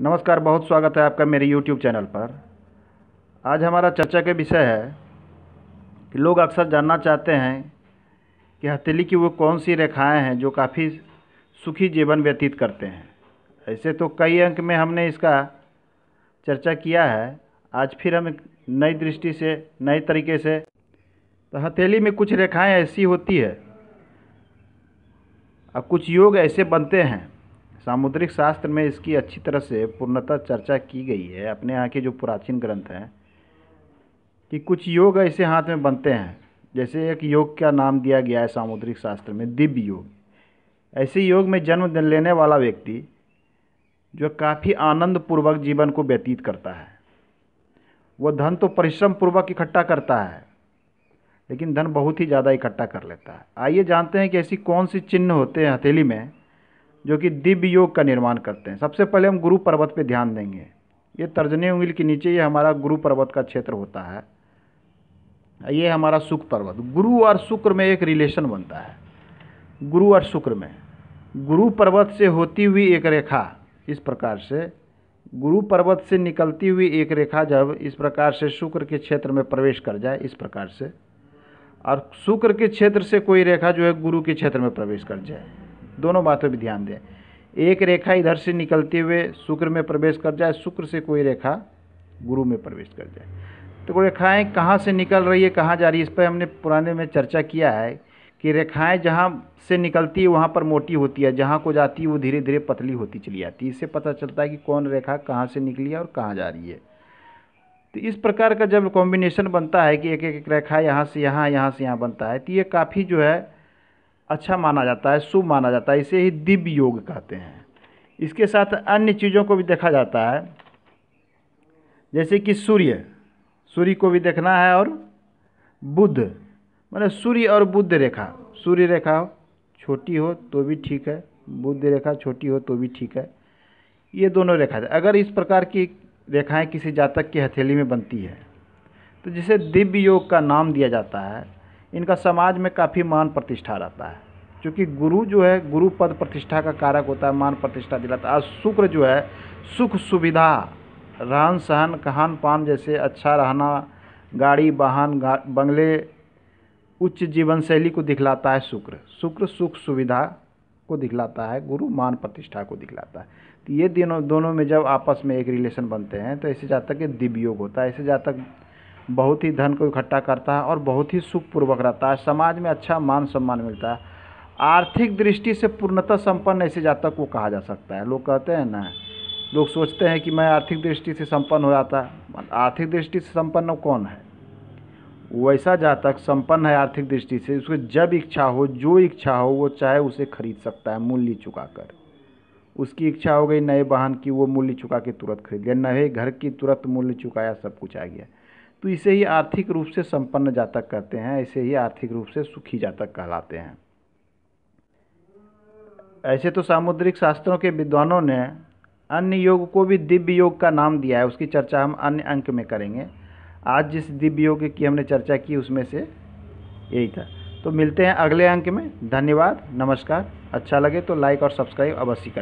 नमस्कार बहुत स्वागत है आपका मेरे यूट्यूब चैनल पर आज हमारा चर्चा के विषय है कि लोग अक्सर जानना चाहते हैं कि हथेली की वो कौन सी रेखाएं हैं जो काफ़ी सुखी जीवन व्यतीत करते हैं ऐसे तो कई अंक में हमने इसका चर्चा किया है आज फिर हम नई दृष्टि से नए तरीके से तो हथेली में कुछ रेखाएं ऐसी होती है और कुछ योग ऐसे बनते हैं सामुद्रिक शास्त्र में इसकी अच्छी तरह से पूर्णतः चर्चा की गई है अपने यहाँ के जो प्राचीन ग्रंथ हैं कि कुछ योग ऐसे हाथ में बनते हैं जैसे एक योग का नाम दिया गया है सामुद्रिक शास्त्र में दिव्य योग ऐसे योग में जन्म लेने वाला व्यक्ति जो काफ़ी आनंद पूर्वक जीवन को व्यतीत करता है वह धन तो परिश्रम पूर्वक इकट्ठा करता है लेकिन धन बहुत ही ज़्यादा इकट्ठा कर लेता है आइए जानते हैं कि ऐसी कौन सी चिन्ह होते हैं हथेली में जो कि दिव्य योग का निर्माण करते हैं सबसे पहले हम गुरु पर्वत पे ध्यान देंगे ये तर्जनी उंगली के नीचे ये हमारा गुरु पर्वत का क्षेत्र होता है ये हमारा सुख पर्वत गुरु और शुक्र में एक रिलेशन बनता है गुरु और शुक्र में गुरु पर्वत से होती हुई एक रेखा इस प्रकार से गुरु पर्वत से निकलती हुई एक रेखा जब इस प्रकार से शुक्र के क्षेत्र में प्रवेश कर जाए इस प्रकार से और शुक्र के क्षेत्र से कोई रेखा जो है गुरु के क्षेत्र में प्रवेश कर जाए दोनों बातों पर ध्यान दें एक रेखा इधर से निकलते हुए शुक्र में प्रवेश कर जाए शुक्र से कोई रेखा गुरु में प्रवेश कर जाए तो रेखाएं कहाँ से निकल रही है कहाँ जा रही है इस पर हमने पुराने में चर्चा किया है कि रेखाएं जहाँ से निकलती है वहाँ पर मोटी होती है जहाँ को जाती है वो धीरे धीरे पतली होती चली जाती है इससे पता चलता है कि कौन रेखा कहाँ से निकली है और कहाँ जा रही है तो इस प्रकार का जब कॉम्बिनेशन बनता है कि एक एक रेखा यहाँ से यहाँ यहाँ से यहाँ बनता है तो ये काफ़ी जो है अच्छा माना जाता है शुभ माना जाता है इसे ही दिव्य योग कहते हैं इसके साथ अन्य चीज़ों को भी देखा जाता है जैसे कि सूर्य सूर्य को भी देखना है और बुद्ध मतलब सूर्य और बुद्ध रेखा सूर्य रेखा छोटी हो तो भी ठीक है बुद्ध रेखा छोटी हो तो भी ठीक है ये दोनों रेखा अगर इस प्रकार की रेखाएं किसी जातक की हथेली में बनती है तो जिसे दिव्य योग का नाम दिया जाता है इनका समाज में काफ़ी मान प्रतिष्ठा रहता है क्योंकि गुरु जो है गुरु पद प्रतिष्ठा का कारक होता है मान प्रतिष्ठा दिलाता है शुक्र जो है सुख सुविधा रहन सहन कहान पान जैसे अच्छा रहना गाड़ी वाहन गा, बंगले उच्च जीवन शैली को दिखलाता है शुक्र शुक्र सुख सुविधा को दिखलाता है गुरु मान प्रतिष्ठा को दिखलाता है तो ये दिनों दोनों में जब आपस में एक रिलेशन बनते हैं तो ऐसे जातक ये दिव्योग होता है ऐसे जातक बहुत ही धन को इकट्ठा करता है और बहुत ही सुखपूर्वक रहता है समाज में अच्छा मान सम्मान मिलता है आर्थिक दृष्टि से पूर्णतः संपन्न ऐसे जातक को कहा जा सकता है लोग कहते हैं ना लोग सोचते हैं कि मैं आर्थिक दृष्टि से संपन्न हो जाता आर्थिक दृष्टि से संपन्न कौन है वैसा जातक संपन्न है आर्थिक दृष्टि से उसको जब इच्छा हो जो इच्छा हो वो चाहे उसे खरीद सकता है मूल्य चुका कर उसकी इच्छा हो गई नए वाहन की वो मूल्य चुका के तुरंत खरीद लिया नए घर की तुरंत मूल्य चुकाया सब कुछ आ गया तो इसे ही आर्थिक रूप से संपन्न जातक कहते हैं इसे ही आर्थिक रूप से सुखी जातक कहलाते हैं ऐसे तो सामुद्रिक शास्त्रों के विद्वानों ने अन्य योग को भी दिव्य योग का नाम दिया है उसकी चर्चा हम अन्य अंक में करेंगे आज जिस दिव्य योग की हमने चर्चा की उसमें से यही था तो मिलते हैं अगले अंक में धन्यवाद नमस्कार अच्छा लगे तो लाइक और सब्सक्राइब अवश्य करें